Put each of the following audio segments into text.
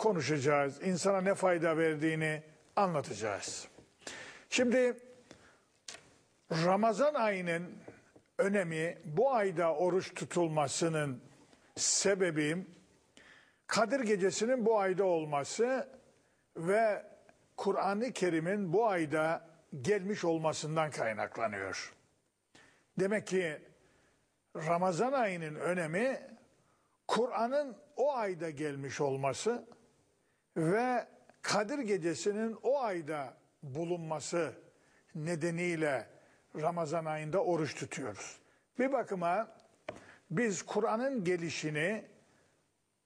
konuşacağız. İnsana ne fayda verdiğini anlatacağız. Şimdi Ramazan ayının önemi bu ayda oruç tutulmasının sebebi Kadir gecesinin bu ayda olması ve Kur'an-ı Kerim'in bu ayda gelmiş olmasından kaynaklanıyor. Demek ki Ramazan ayının önemi Kur'an'ın o ayda gelmiş olması ve Kadir gecesinin o ayda bulunması nedeniyle Ramazan ayında oruç tutuyoruz. Bir bakıma biz Kur'an'ın gelişini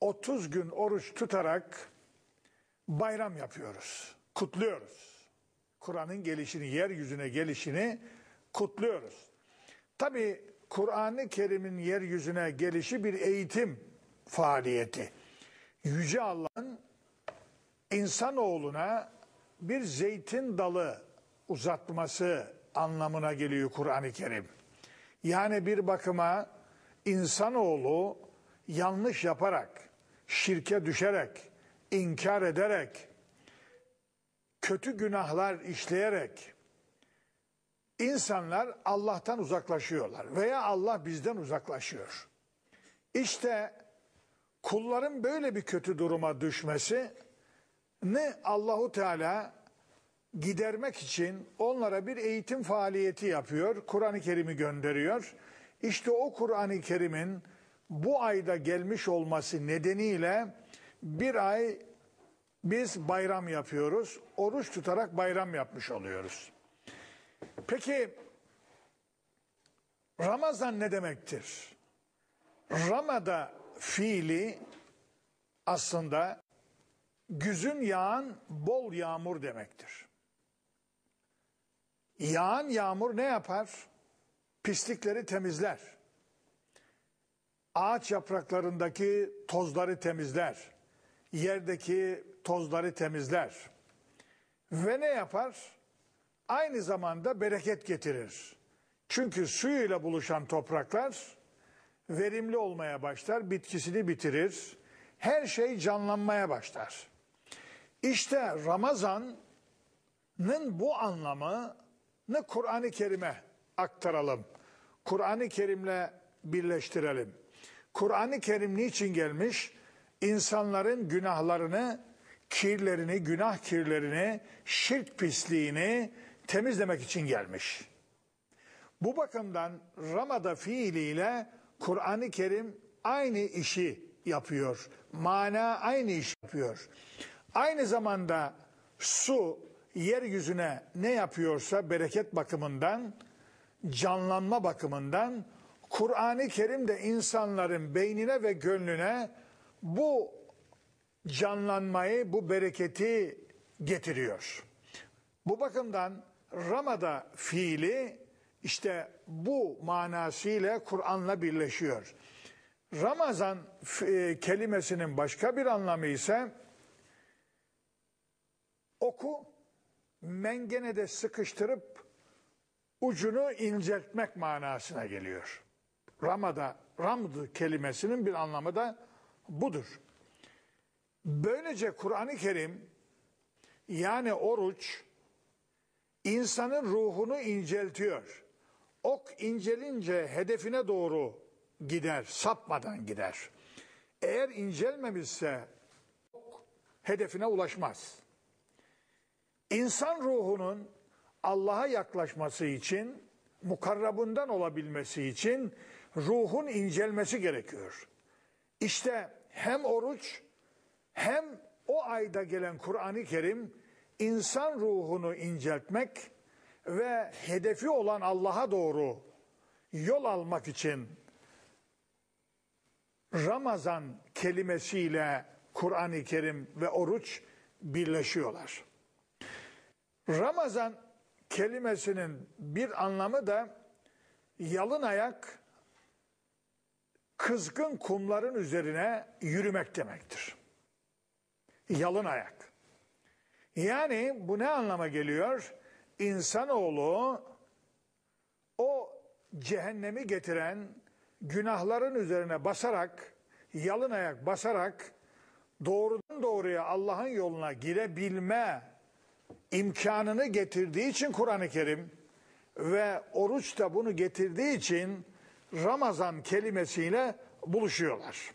30 gün oruç tutarak bayram yapıyoruz, kutluyoruz. Kur'an'ın gelişini, yeryüzüne gelişini kutluyoruz. Tabi Kur'an-ı Kerim'in yeryüzüne gelişi bir eğitim faaliyeti. Yüce Allah'ın insanoğluna bir zeytin dalı uzatması anlamına geliyor Kur'an-ı Kerim. Yani bir bakıma insanoğlu yanlış yaparak, şirke düşerek, inkar ederek, kötü günahlar işleyerek insanlar Allah'tan uzaklaşıyorlar veya Allah bizden uzaklaşıyor. İşte kulların böyle bir kötü duruma düşmesi ne Allahu Teala gidermek için onlara bir eğitim faaliyeti yapıyor. Kur'an-ı Kerim'i gönderiyor. İşte o Kur'an-ı Kerim'in bu ayda gelmiş olması nedeniyle bir ay biz bayram yapıyoruz. Oruç tutarak bayram yapmış oluyoruz. Peki Ramazan ne demektir? Ramada fiili aslında güzün yağan bol yağmur demektir. Yağan yağmur ne yapar? Pislikleri temizler. Ağaç yapraklarındaki tozları temizler. Yerdeki tozları temizler. Ve ne yapar? Aynı zamanda bereket getirir. Çünkü suyuyla buluşan topraklar verimli olmaya başlar, bitkisini bitirir. Her şey canlanmaya başlar. İşte Ramazan'ın bu anlamını Kur'an-ı Kerim'e aktaralım. Kur'an-ı Kerim'le birleştirelim. Kur'an-ı Kerim niçin gelmiş? İnsanların günahlarını, kirlerini, günah kirlerini, şirk pisliğini temizlemek için gelmiş. Bu bakımdan Ramada fiiliyle Kur'an-ı Kerim aynı işi yapıyor. Mana aynı işi yapıyor. Aynı zamanda su yeryüzüne ne yapıyorsa bereket bakımından, canlanma bakımından Kur'an-ı Kerim de insanların beynine ve gönlüne bu canlanmayı, bu bereketi getiriyor. Bu bakımdan Ramada fiili işte bu manasıyla Kur'an'la birleşiyor. Ramazan e, kelimesinin başka bir anlamı ise oku mengene de sıkıştırıp ucunu inceltmek manasına geliyor. Ramada, ramd kelimesinin bir anlamı da budur. Böylece Kur'an-ı Kerim yani oruç insanın ruhunu inceltiyor. Ok incelince hedefine doğru gider, sapmadan gider. Eğer incelmemişse ok hedefine ulaşmaz. İnsan ruhunun Allah'a yaklaşması için, mukarrabından olabilmesi için ruhun incelmesi gerekiyor. İşte hem oruç hem o ayda gelen Kur'an-ı Kerim insan ruhunu inceltmek ve hedefi olan Allah'a doğru yol almak için Ramazan kelimesiyle Kur'an-ı Kerim ve oruç birleşiyorlar. Ramazan kelimesinin bir anlamı da yalın ayak kızgın kumların üzerine yürümek demektir. Yalın ayak. Yani bu ne anlama geliyor? İnsanoğlu o cehennemi getiren günahların üzerine basarak, yalın ayak basarak doğrudan doğruya Allah'ın yoluna girebilme imkanını getirdiği için Kur'an-ı Kerim ve oruç da bunu getirdiği için Ramazan kelimesiyle buluşuyorlar.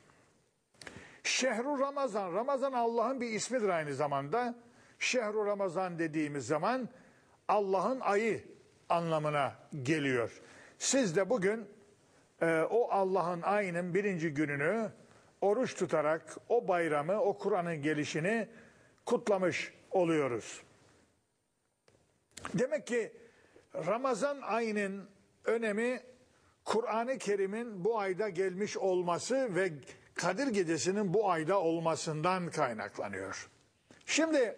Şehru Ramazan, Ramazan Allah'ın bir ismidir aynı zamanda. Şehru Ramazan dediğimiz zaman Allah'ın ayı anlamına geliyor. Siz de bugün e, o Allah'ın ayının birinci gününü oruç tutarak o bayramı, o Kur'an'ın gelişini kutlamış oluyoruz. Demek ki Ramazan ayının önemi Kur'an-ı Kerim'in bu ayda gelmiş olması ve Kadir Gecesi'nin bu ayda olmasından kaynaklanıyor. Şimdi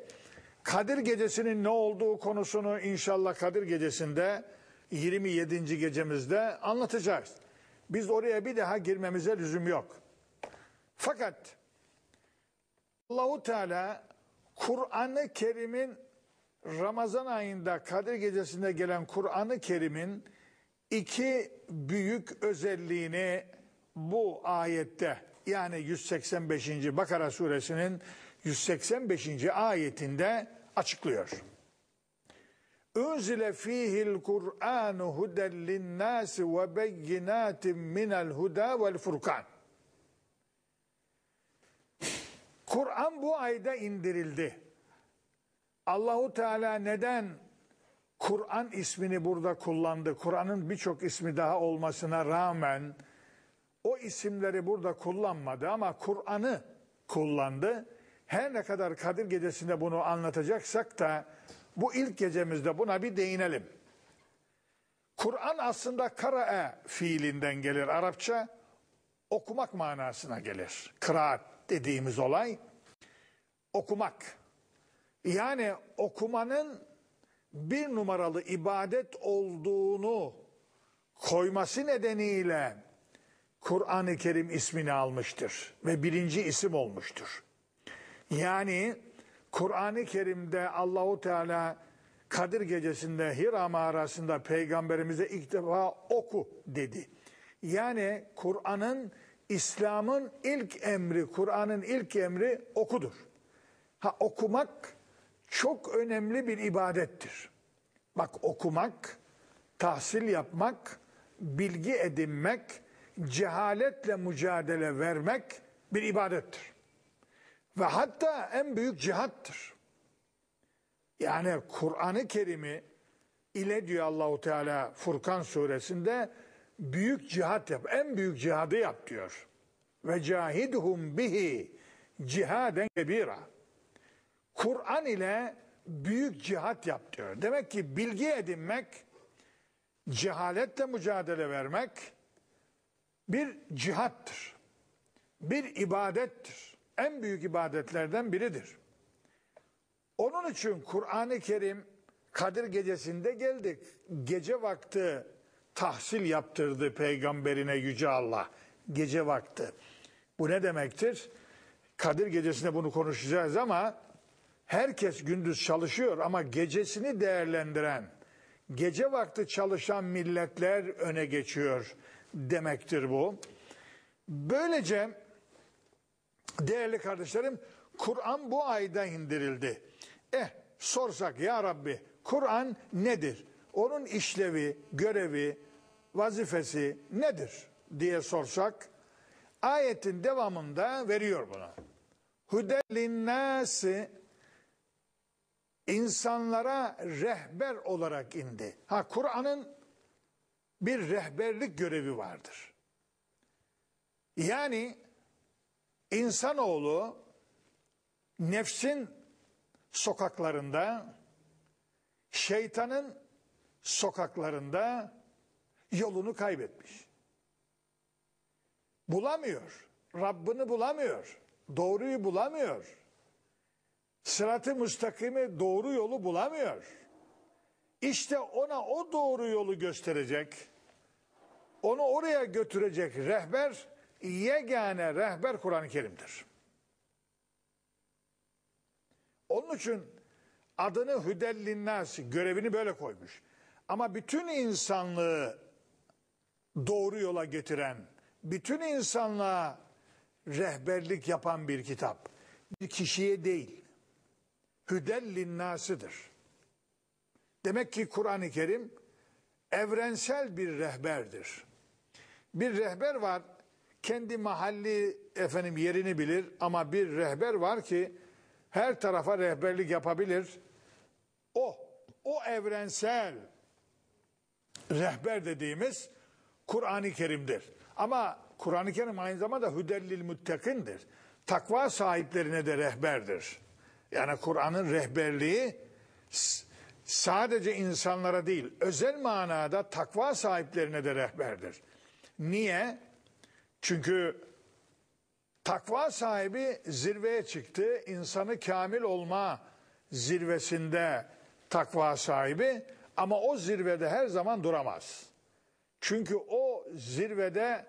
Kadir Gecesi'nin ne olduğu konusunu inşallah Kadir Gecesi'nde 27. gecemizde anlatacağız. Biz oraya bir daha girmemize lüzum yok. Fakat Allahu Teala Kur'an-ı Kerim'in Ramazan ayında Kadir Gecesi'nde gelen Kur'an-ı Kerim'in iki büyük özelliğini bu ayette yani 185. Bakara suresinin 185. ayetinde açıklıyor. Unzile fihil Kur'anu huden linnâsi ve beyinatin minel huda vel furkan. Kur'an bu ayda indirildi. Allahu Teala neden Kur'an ismini burada kullandı? Kur'an'ın birçok ismi daha olmasına rağmen o isimleri burada kullanmadı ama Kur'an'ı kullandı. Her ne kadar Kadir Gecesi'nde bunu anlatacaksak da bu ilk gecemizde buna bir değinelim. Kur'an aslında kara'a fiilinden gelir. Arapça okumak manasına gelir. Kıraat dediğimiz olay okumak. Yani okumanın bir numaralı ibadet olduğunu koyması nedeniyle Kur'an-ı Kerim ismini almıştır ve birinci isim olmuştur. Yani Kur'an-ı Kerim'de Allahu Teala Kadir gecesinde Hira mağarasında peygamberimize ilk defa oku dedi. Yani Kur'an'ın İslam'ın ilk emri, Kur'an'ın ilk emri okudur. Ha okumak çok önemli bir ibadettir. Bak okumak, tahsil yapmak, bilgi edinmek, cehaletle mücadele vermek bir ibadettir. Ve hatta en büyük cihattır. Yani Kur'an-ı Kerim'i ile diyor Allahu Teala Furkan suresinde büyük cihat yap. En büyük cihadı yap diyor. Ve cahidhum bihi cihaden kebira. Kur'an ile büyük cihat yap diyor. Demek ki bilgi edinmek, cehaletle mücadele vermek bir cihattır. Bir ibadettir. En büyük ibadetlerden biridir. Onun için Kur'an-ı Kerim Kadir gecesinde geldik. Gece vakti tahsil yaptırdı peygamberine Yüce Allah. Gece vakti. Bu ne demektir? Kadir gecesinde bunu konuşacağız ama herkes gündüz çalışıyor ama gecesini değerlendiren, gece vakti çalışan milletler öne geçiyor demektir bu. Böylece değerli kardeşlerim Kur'an bu ayda indirildi. Eh sorsak ya Rabbi Kur'an nedir? Onun işlevi, görevi, vazifesi nedir diye sorsak ayetin devamında veriyor buna. Hudelinnâsi insanlara rehber olarak indi. Ha Kur'an'ın bir rehberlik görevi vardır. Yani insanoğlu nefsin sokaklarında, şeytanın sokaklarında yolunu kaybetmiş. Bulamıyor, Rabbini bulamıyor, doğruyu bulamıyor sıratı müstakimi doğru yolu bulamıyor. İşte ona o doğru yolu gösterecek, onu oraya götürecek rehber, yegane rehber Kur'an-ı Kerim'dir. Onun için adını Hüdellinnas, görevini böyle koymuş. Ama bütün insanlığı doğru yola getiren, bütün insanlığa rehberlik yapan bir kitap. Bir kişiye değil, hüdellin nasıdır. Demek ki Kur'an-ı Kerim evrensel bir rehberdir. Bir rehber var kendi mahalli efendim yerini bilir ama bir rehber var ki her tarafa rehberlik yapabilir. O o evrensel rehber dediğimiz Kur'an-ı Kerim'dir. Ama Kur'an-ı Kerim aynı zamanda hüdellil müttakindir. Takva sahiplerine de rehberdir. Yani Kur'an'ın rehberliği sadece insanlara değil, özel manada takva sahiplerine de rehberdir. Niye? Çünkü takva sahibi zirveye çıktı, insanı kamil olma zirvesinde takva sahibi ama o zirvede her zaman duramaz. Çünkü o zirvede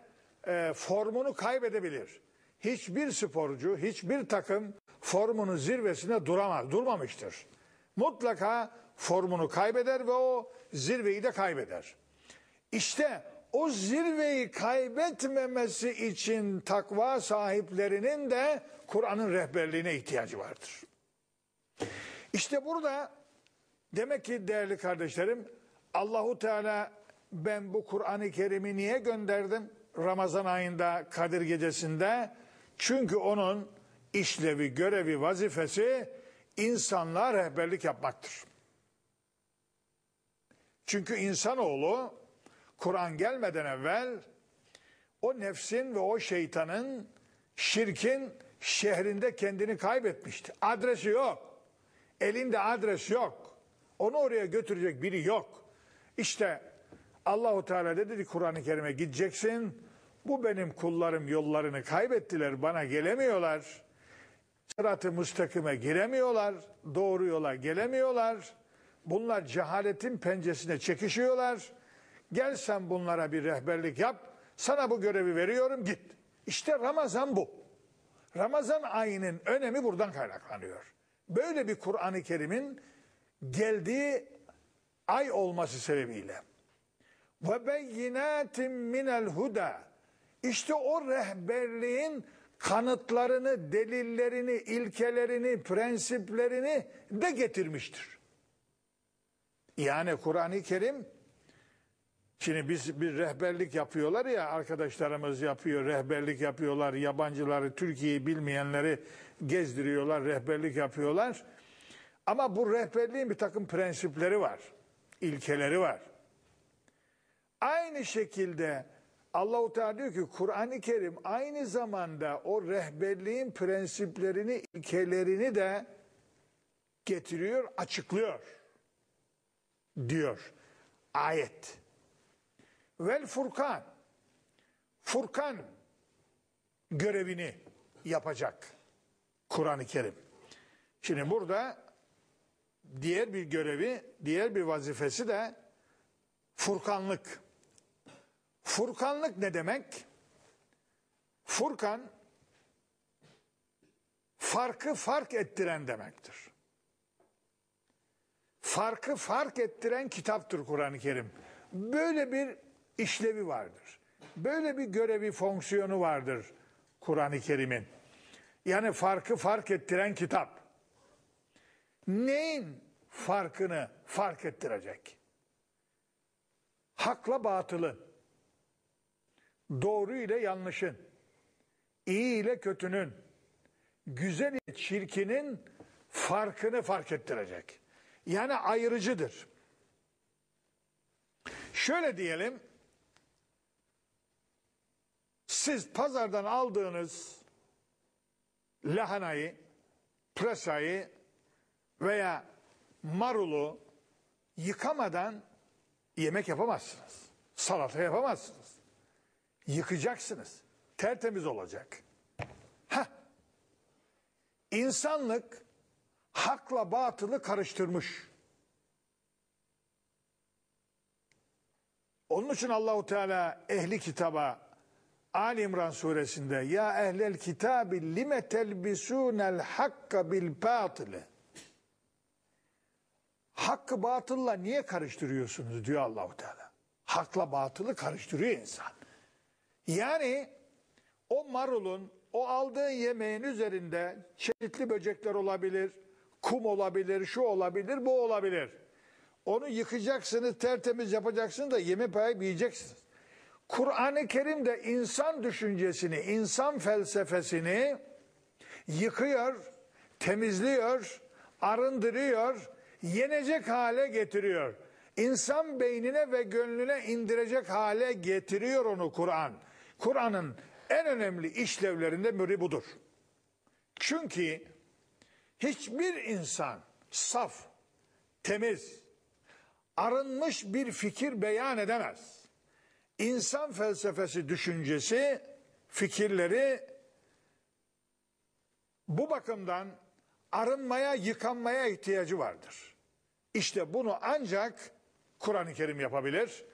e, formunu kaybedebilir hiçbir sporcu, hiçbir takım formunun zirvesine duramaz, durmamıştır. Mutlaka formunu kaybeder ve o zirveyi de kaybeder. İşte o zirveyi kaybetmemesi için takva sahiplerinin de Kur'an'ın rehberliğine ihtiyacı vardır. İşte burada demek ki değerli kardeşlerim Allahu Teala ben bu Kur'an-ı Kerim'i niye gönderdim? Ramazan ayında Kadir gecesinde çünkü onun işlevi, görevi, vazifesi insanlığa rehberlik yapmaktır. Çünkü insanoğlu Kur'an gelmeden evvel o nefsin ve o şeytanın şirkin şehrinde kendini kaybetmişti. Adresi yok. Elinde adres yok. Onu oraya götürecek biri yok. İşte Allahu Teala dedi ki Kur'an-ı Kerim'e gideceksin. Bu benim kullarım yollarını kaybettiler, bana gelemiyorlar. Sırat-ı müstakime giremiyorlar, doğru yola gelemiyorlar. Bunlar cehaletin pençesine çekişiyorlar. Gel sen bunlara bir rehberlik yap, sana bu görevi veriyorum git. İşte Ramazan bu. Ramazan ayının önemi buradan kaynaklanıyor. Böyle bir Kur'an-ı Kerim'in geldiği ay olması sebebiyle. Ve beyinatin minel huda işte o rehberliğin kanıtlarını, delillerini, ilkelerini, prensiplerini de getirmiştir. Yani Kur'an-ı Kerim Şimdi biz bir rehberlik yapıyorlar ya arkadaşlarımız yapıyor, rehberlik yapıyorlar, yabancıları, Türkiye'yi bilmeyenleri gezdiriyorlar, rehberlik yapıyorlar. Ama bu rehberliğin bir takım prensipleri var, ilkeleri var. Aynı şekilde Allahu Teala diyor ki Kur'an-ı Kerim aynı zamanda o rehberliğin prensiplerini, ilkelerini de getiriyor, açıklıyor diyor ayet. Vel Furkan Furkan görevini yapacak Kur'an-ı Kerim. Şimdi burada diğer bir görevi, diğer bir vazifesi de furkanlık. Furkanlık ne demek? Furkan farkı fark ettiren demektir. Farkı fark ettiren kitaptır Kur'an-ı Kerim. Böyle bir işlevi vardır. Böyle bir görevi, fonksiyonu vardır Kur'an-ı Kerim'in. Yani farkı fark ettiren kitap. Neyin farkını fark ettirecek? Hakla batılı doğru ile yanlışın, iyi ile kötünün, güzel ile çirkinin farkını fark ettirecek. Yani ayırıcıdır. Şöyle diyelim, siz pazardan aldığınız lahanayı, prasayı veya marulu yıkamadan yemek yapamazsınız. Salata yapamazsınız. Yıkacaksınız. Tertemiz olacak. Heh. İnsanlık hakla batılı karıştırmış. Onun için Allahu Teala ehli kitaba Ali İmran suresinde ya ehlel kitabi lime telbisunel hakka bil batili. Hakkı batılla niye karıştırıyorsunuz diyor Allahu Teala. Hakla batılı karıştırıyor insan. Yani o marulun, o aldığın yemeğin üzerinde çeşitli böcekler olabilir, kum olabilir, şu olabilir, bu olabilir. Onu yıkacaksınız, tertemiz yapacaksınız da yemi payı yiyeceksiniz. Kur'an-ı Kerim de insan düşüncesini, insan felsefesini yıkıyor, temizliyor, arındırıyor, yenecek hale getiriyor. İnsan beynine ve gönlüne indirecek hale getiriyor onu Kur'an. Kur'an'ın en önemli işlevlerinde biri budur. Çünkü hiçbir insan saf, temiz, arınmış bir fikir beyan edemez. İnsan felsefesi düşüncesi, fikirleri bu bakımdan arınmaya, yıkanmaya ihtiyacı vardır. İşte bunu ancak Kur'an-ı Kerim yapabilir.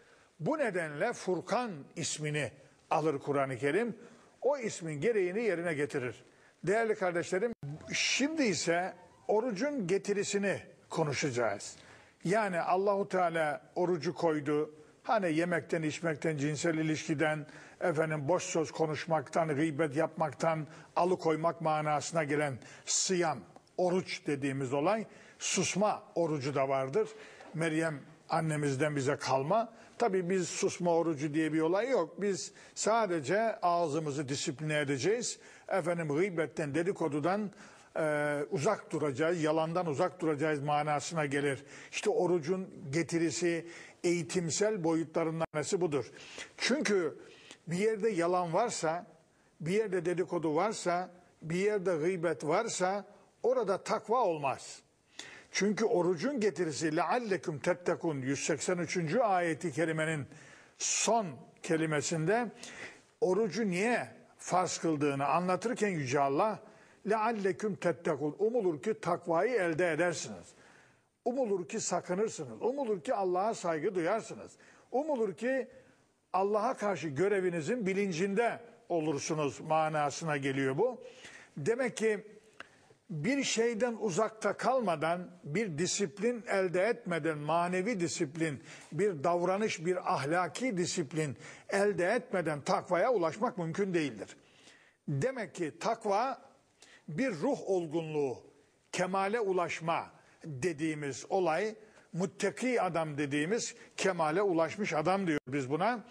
Bu nedenle Furkan ismini alır Kur'an-ı Kerim. O ismin gereğini yerine getirir. Değerli kardeşlerim, şimdi ise orucun getirisini konuşacağız. Yani Allahu Teala orucu koydu. Hani yemekten, içmekten, cinsel ilişkiden, efendim boş söz konuşmaktan, gıybet yapmaktan alıkoymak manasına gelen sıyam, oruç dediğimiz olay susma orucu da vardır. Meryem annemizden bize kalma Tabii biz susma orucu diye bir olay yok. Biz sadece ağzımızı disipline edeceğiz. Efendim gıybetten, dedikodudan e, uzak duracağız, yalandan uzak duracağız manasına gelir. İşte orucun getirisi, eğitimsel boyutlarından tanesi budur. Çünkü bir yerde yalan varsa, bir yerde dedikodu varsa, bir yerde gıybet varsa orada takva olmaz.'' Çünkü orucun getirisi lealleküm tettekun 183. ayeti kerimenin son kelimesinde orucu niye farz kıldığını anlatırken Yüce Allah lealleküm tettekun umulur ki takvayı elde edersiniz. Umulur ki sakınırsınız. Umulur ki Allah'a saygı duyarsınız. Umulur ki Allah'a karşı görevinizin bilincinde olursunuz manasına geliyor bu. Demek ki bir şeyden uzakta kalmadan, bir disiplin elde etmeden, manevi disiplin, bir davranış, bir ahlaki disiplin elde etmeden takvaya ulaşmak mümkün değildir. Demek ki takva bir ruh olgunluğu, kemale ulaşma dediğimiz olay, muttaki adam dediğimiz kemale ulaşmış adam diyor biz buna.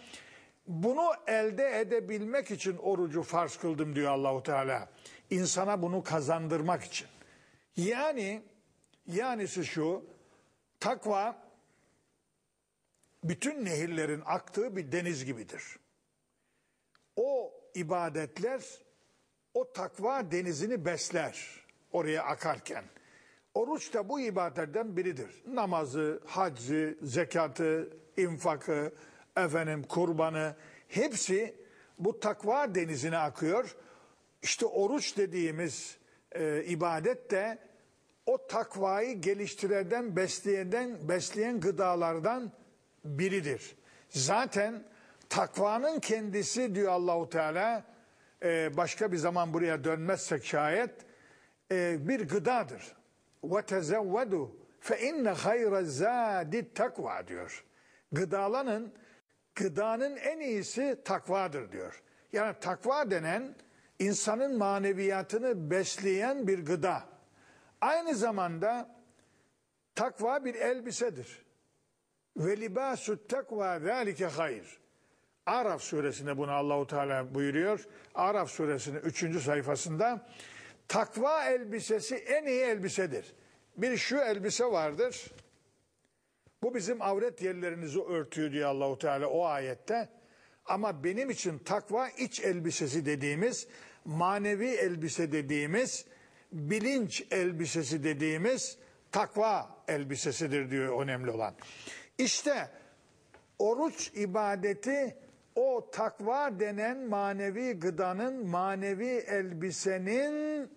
Bunu elde edebilmek için orucu farz kıldım diyor Allahu Teala. İnsana bunu kazandırmak için. Yani yani şu takva bütün nehirlerin aktığı bir deniz gibidir. O ibadetler o takva denizini besler oraya akarken. Oruç da bu ibadetlerden biridir. Namazı, haccı, zekatı, infakı, efendim kurbanı hepsi bu takva denizine akıyor. İşte oruç dediğimiz e, ibadet de o takvayı geliştireden, besleyeden, besleyen gıdalardan biridir. Zaten takvanın kendisi diyor Allahu Teala e, başka bir zaman buraya dönmezsek şayet e, bir gıdadır. Ve tezevvedu fe inne hayra zâdi takva diyor. Gıdalanın gıdanın en iyisi takvadır diyor. Yani takva denen insanın maneviyatını besleyen bir gıda. Aynı zamanda takva bir elbisedir. Ve libasu takva zalike hayır. Araf suresinde bunu Allahu Teala buyuruyor. Araf suresinin 3. sayfasında takva elbisesi en iyi elbisedir. Bir şu elbise vardır. Bu bizim avret yerlerinizi örtüyor diyor Allahu Teala o ayette. Ama benim için takva iç elbisesi dediğimiz, manevi elbise dediğimiz, bilinç elbisesi dediğimiz takva elbisesidir diyor önemli olan. İşte oruç ibadeti o takva denen manevi gıdanın, manevi elbisenin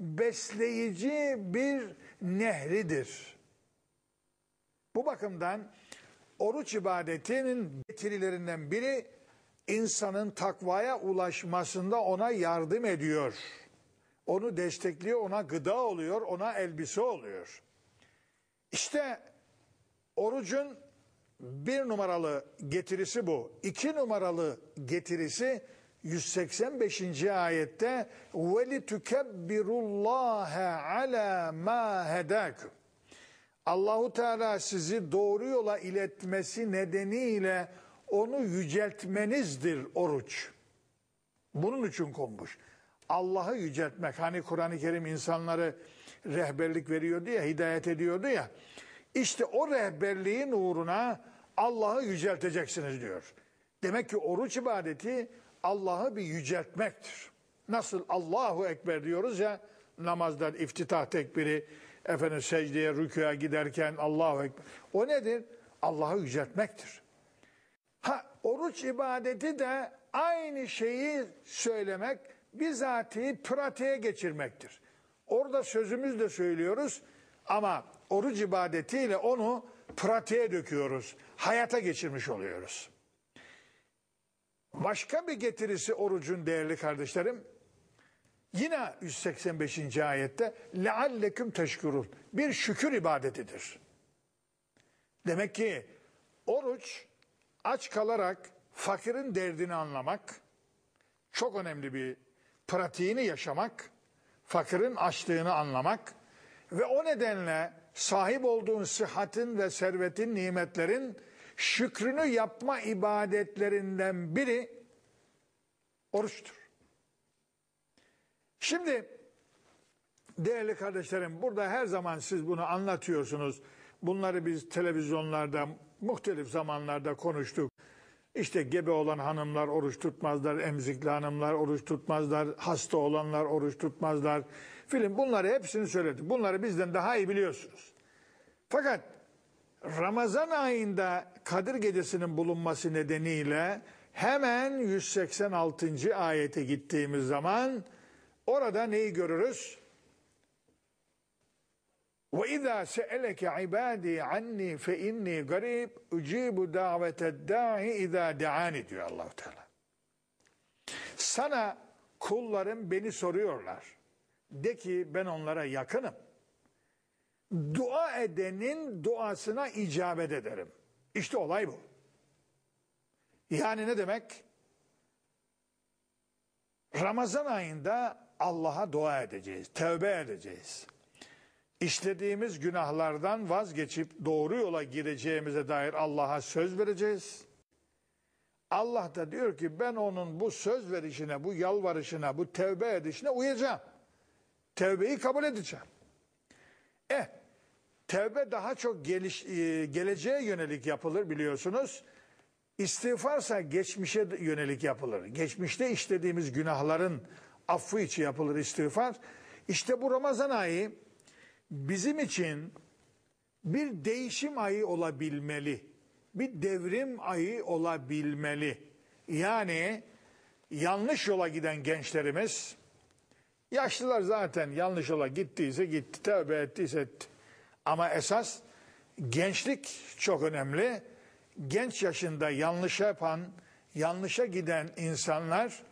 besleyici bir nehridir. Bu bakımdan oruç ibadetinin getirilerinden biri insanın takvaya ulaşmasında ona yardım ediyor. Onu destekliyor, ona gıda oluyor, ona elbise oluyor. İşte orucun bir numaralı getirisi bu. İki numaralı getirisi 185. ayette وَلِتُكَبِّرُ اللّٰهَ عَلَى مَا هَدَاكُمْ Allahu Teala sizi doğru yola iletmesi nedeniyle onu yüceltmenizdir oruç. Bunun için konmuş. Allah'ı yüceltmek. Hani Kur'an-ı Kerim insanları rehberlik veriyordu ya, hidayet ediyordu ya. İşte o rehberliğin uğruna Allah'ı yücelteceksiniz diyor. Demek ki oruç ibadeti Allah'ı bir yüceltmektir. Nasıl Allahu Ekber diyoruz ya namazdan iftitah tekbiri, Efendim secdeye, rüküya giderken Allahu Ekber. O nedir? Allah'ı yüceltmektir. Ha, oruç ibadeti de aynı şeyi söylemek, bizatihi pratiğe geçirmektir. Orada sözümüz de söylüyoruz ama oruç ibadetiyle onu pratiğe döküyoruz. Hayata geçirmiş oluyoruz. Başka bir getirisi orucun değerli kardeşlerim, Yine 185. ayette lealleküm teşkurun bir şükür ibadetidir. Demek ki oruç aç kalarak fakirin derdini anlamak çok önemli bir pratiğini yaşamak, fakirin açlığını anlamak ve o nedenle sahip olduğun sıhhatin ve servetin nimetlerin şükrünü yapma ibadetlerinden biri oruçtur. Şimdi değerli kardeşlerim burada her zaman siz bunu anlatıyorsunuz. Bunları biz televizyonlarda muhtelif zamanlarda konuştuk. İşte gebe olan hanımlar oruç tutmazlar, emzikli hanımlar oruç tutmazlar, hasta olanlar oruç tutmazlar Film Bunları hepsini söyledi. Bunları bizden daha iyi biliyorsunuz. Fakat Ramazan ayında Kadir gecesinin bulunması nedeniyle hemen 186. ayete gittiğimiz zaman Orada neyi görürüz? Ve izâ se'eleke ibâdî anni fe inni garib ucibu daveted izâ de'ani diyor Allahu Teala. Sana kullarım beni soruyorlar. De ki ben onlara yakınım. Dua edenin duasına icabet ederim. İşte olay bu. Yani ne demek? Ramazan ayında Allah'a dua edeceğiz, tövbe edeceğiz. İşlediğimiz günahlardan vazgeçip doğru yola gireceğimize dair Allah'a söz vereceğiz. Allah da diyor ki ben onun bu söz verişine, bu yalvarışına, bu tövbe edişine uyacağım. Tövbeyi kabul edeceğim. Eh, tövbe daha çok geliş, e, geleceğe yönelik yapılır biliyorsunuz. İstiğfarsa geçmişe yönelik yapılır. Geçmişte işlediğimiz günahların affı için yapılır istiğfar. İşte bu Ramazan ayı bizim için bir değişim ayı olabilmeli. Bir devrim ayı olabilmeli. Yani yanlış yola giden gençlerimiz, yaşlılar zaten yanlış yola gittiyse gitti, tövbe ettiyse etti. Ama esas gençlik çok önemli. Genç yaşında yanlış yapan, yanlışa giden insanlar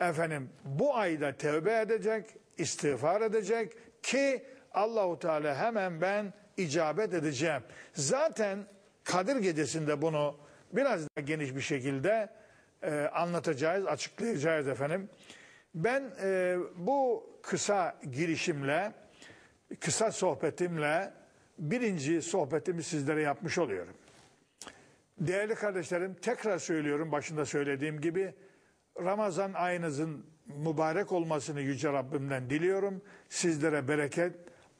efendim bu ayda tevbe edecek, istiğfar edecek ki Allahu Teala hemen ben icabet edeceğim. Zaten Kadir gecesinde bunu biraz daha geniş bir şekilde e, anlatacağız, açıklayacağız efendim. Ben e, bu kısa girişimle, kısa sohbetimle birinci sohbetimi sizlere yapmış oluyorum. Değerli kardeşlerim tekrar söylüyorum başında söylediğim gibi Ramazan ayınızın mübarek olmasını Yüce Rabbimden diliyorum. Sizlere bereket,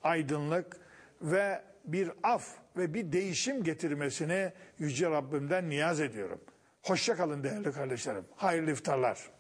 aydınlık ve bir af ve bir değişim getirmesini Yüce Rabbimden niyaz ediyorum. Hoşçakalın değerli kardeşlerim. Hayırlı iftarlar.